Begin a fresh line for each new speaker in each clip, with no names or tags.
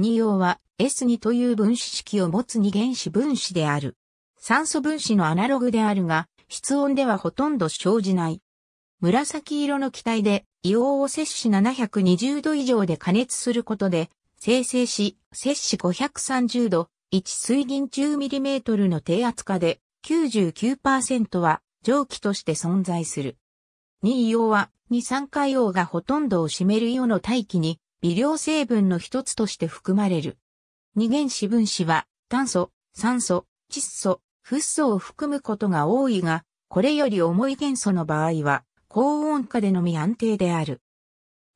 二陽は S2 という分子式を持つ二原子分子である。酸素分子のアナログであるが、室温ではほとんど生じない。紫色の気体で硫黄を摂氏720度以上で加熱することで、生成し、摂氏530度、1水銀1 0トルの低圧化で、99%は蒸気として存在する。2硫黄は二酸化硫黄がほとんどを占めるイオの大気に微量成分の一つとして含まれる。二原子分子は炭素、酸素、窒素、フッ素を含むことが多いが、これより重い元素の場合は高温下でのみ安定である。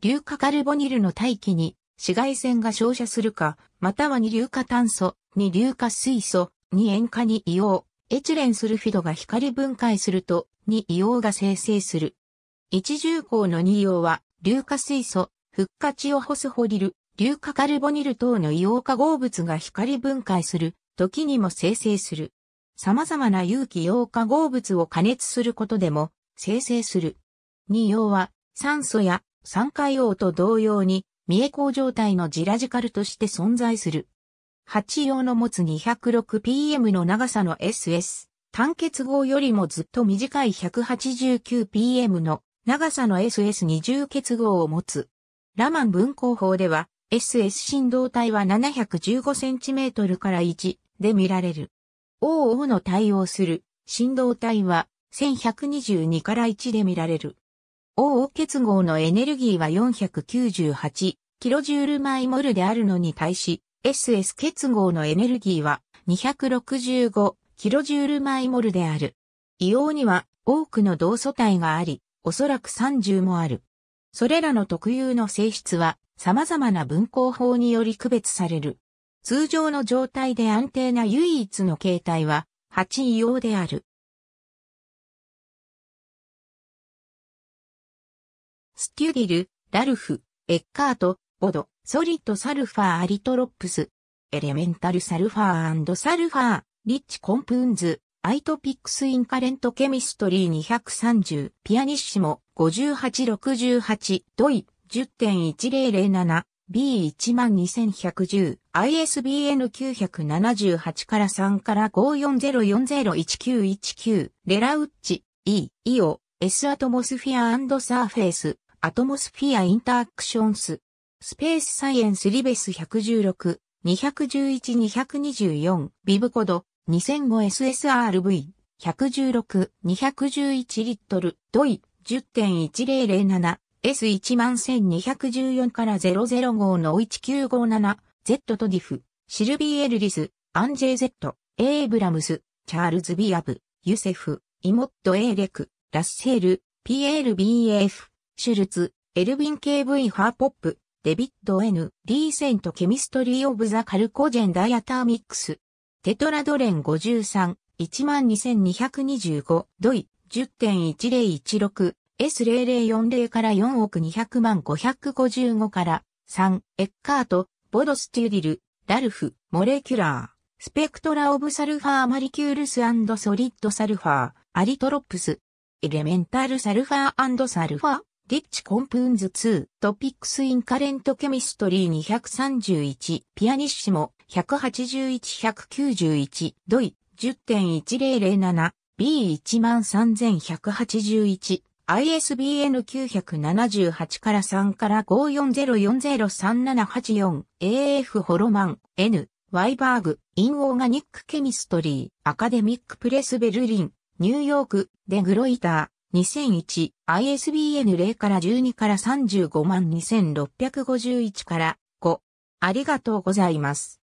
硫化カルボニルの大気に紫外線が照射するか、または二硫化炭素、二硫化水素、二塩化に硫黄、エチレンスルフィドが光分解すると、二硫黄が生成する。一重工の二硫黄は、硫化水素、フッ化チオホスホリル、硫化カルボニル等の硫黄化合物が光分解する、時にも生成する。様々な有機硫化合物を加熱することでも生成する。二溶は酸素や酸化硫黄と同様に未栄光状態のジラジカルとして存在する。八溶の持つ 206pm の長さの SS、単結合よりもずっと短い 189pm の長さの s s 二重結合を持つラマン分光法では SS 振動体は 715cm から1で見られる。OO の対応する振動体は1122から1で見られる。OO 結合のエネルギーは 498kJ m モルであるのに対し SS 結合のエネルギーは 265kJ m モルである。異様には多くの同素体があり、おそらく30もある。それらの特有の性質は様々な分光法により区別される。通常の状態で安定な唯一の形態は8硫黄である。ステュディル、ラルフ、エッカート、ボド、ソリッドサルファーアリトロップス、エレメンタルサルファーサルファー、リッチコンプーンズ、アイトピックスインカレントケミストリー230、ピアニッシモ、5868、ドイ、10.1007、B12110、ISBN 978から3から540401919、レラウッチ、E、イオ、S アトモスフィアサーフェイス、アトモスフィアインタアクションス、スペースサイエンスリベス116、211-224、ビブコド、2005SSRV116-211 リットル、ドイ 10.1007S11214 から005の1957、Z とディフ、シルビー・エルリス、アンジェイ・ゼット、エイブラムス、チャールズ・ビアブ、ユセフ、イモット・エーレク、ラッセール、ピエール・ BF、シュルツ、エルヴィン・ KV・ ハーポップ、デビッド・ N、リーセント・ケミストリー・オブ・ザ・カルコジェン・ダイアターミックス、テトラドレン53、12225、ドイ、10.1016、S0040 から4億200万555から3、エッカート、ボドスチューディル、ラルフ、モレキュラー、スペクトラオブサルファーマリキュールスソリッドサルファー、アリトロップス、エレメンタルサルファーサルファーリッチ・コンプーンズ2、トピックス・イン・カレント・ケミストリー231、ピアニッシモ、181-191、ドイ、10.1007、B13181、ISBN 978から3から540403784、AF ホロマン、N、ワイバーグ、インオーガニックケミストリー、アカデミックプレスベルリン、ニューヨーク、デグロイター、2001 ISBN 0から12から35万2651から5。ありがとうございます。